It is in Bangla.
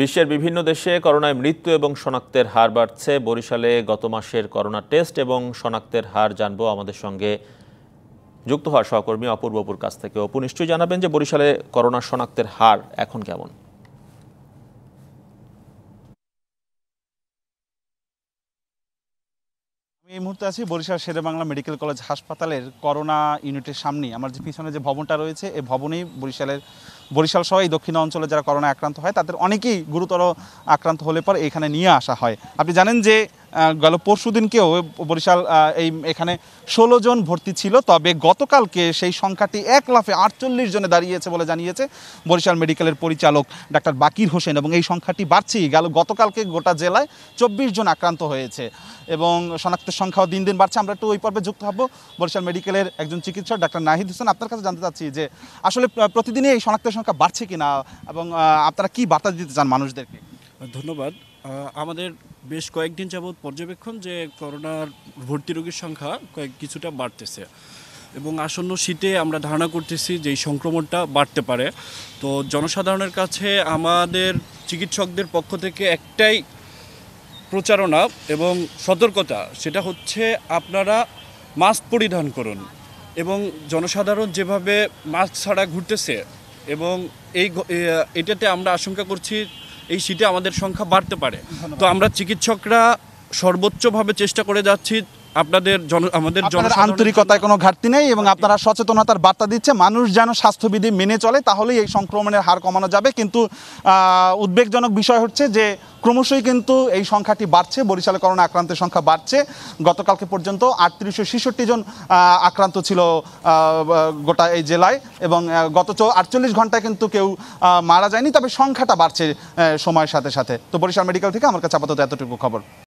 বিশ্বের বিভিন্ন দেশে করোনায় মৃত্যু এবং শনাক্তের হার বাড়ছে বরিশালে গত মাসের করোনা টেস্ট এবং শনাক্তের হার জানবো আমাদের সঙ্গে যুক্ত হওয়ার সহকর্মী অপূর্বপুর কাছ থেকে অপু নিশ্চয়ই জানাবেন যে বরিশালে করোনা শনাক্তের হার এখন কেমন এই মুহূর্তে আছি বরিশাল শেরে বাংলা মেডিকেল কলেজ হাসপাতালের করোনা ইউনিটের সামনে আমার যে পিছনে যে ভবনটা রয়েছে এই ভবনেই বরিশালের বরিশাল সহ এই দক্ষিণ অঞ্চলে যারা করোনা আক্রান্ত হয় তাদের অনেকেই গুরুতর আক্রান্ত হলে পর এখানে নিয়ে আসা হয় আপনি জানেন যে গেল পরশু দিনকেও বরিশাল এই এখানে ষোলো জন ভর্তি ছিল তবে গতকালকে সেই সংখ্যাটি এক লাফে আটচল্লিশ জনে দাঁড়িয়েছে বলে জানিয়েছে বরিশাল মেডিকেলের পরিচালক ডাক্তার বাকির হোসেন এবং এই সংখ্যাটি বাড়ছেই গেল গতকালকে গোটা জেলায় চব্বিশ জন আক্রান্ত হয়েছে এবং শনাক্তের সংখ্যাও দিন দিন বাড়ছে আমরা একটু ওই পর্বে যুক্ত হব বরিশাল মেডিকেলের একজন চিকিৎসক ডাক্তার নাহিদ হোসেন আপনার কাছে জানতে চাচ্ছি যে আসলে প্রতিদিনই এই শনাক্তের সংখ্যা বাড়ছে কিনা এবং আপনারা কি বার্তা দিতে চান মানুষদেরকে ধন্যবাদ আমাদের বেশ কয়েকদিন যাবৎ পর্যবেক্ষণ যে করোনার ভর্তি রোগীর সংখ্যা কয়েক কিছুটা বাড়তেছে এবং আসন্ন শীতে আমরা ধারণা করতেছি যে এই সংক্রমণটা বাড়তে পারে তো জনসাধারণের কাছে আমাদের চিকিৎসকদের পক্ষ থেকে একটাই প্রচারণা এবং সতর্কতা সেটা হচ্ছে আপনারা মাস্ক পরিধান করুন এবং জনসাধারণ যেভাবে মাস্ক ছাড়া ঘুরতেছে এবং এই এটাতে আমরা আশঙ্কা করছি এই শীতে আমাদের সংখ্যা বাড়তে পারে তো আমরা চিকিৎসকরা সর্বোচ্চভাবে চেষ্টা করে যাচ্ছি আপনাদের জন আমাদের আন্তরিকতায় কোনো ঘাটতি নেই এবং আপনারা সচেতনতার বার্তা দিচ্ছে মানুষ যেন স্বাস্থ্যবিধি মেনে চলে তাহলেই এই সংক্রমণের হার কমানো যাবে কিন্তু উদ্বেগজনক বিষয় হচ্ছে যে ক্রমশই কিন্তু এই সংখ্যাটি বাড়ছে বরিশালে করোনা আক্রান্তের সংখ্যা বাড়ছে গতকালকে পর্যন্ত আটত্রিশশো ছেষট্টি জন আক্রান্ত ছিল গোটা এই জেলায় এবং গত আটচল্লিশ ঘন্টায় কিন্তু কেউ মারা যায়নি তবে সংখ্যাটা বাড়ছে সময়ের সাথে সাথে তো বরিশাল মেডিকেল থেকে আমার কাছে আপাতত এতটুকু খবর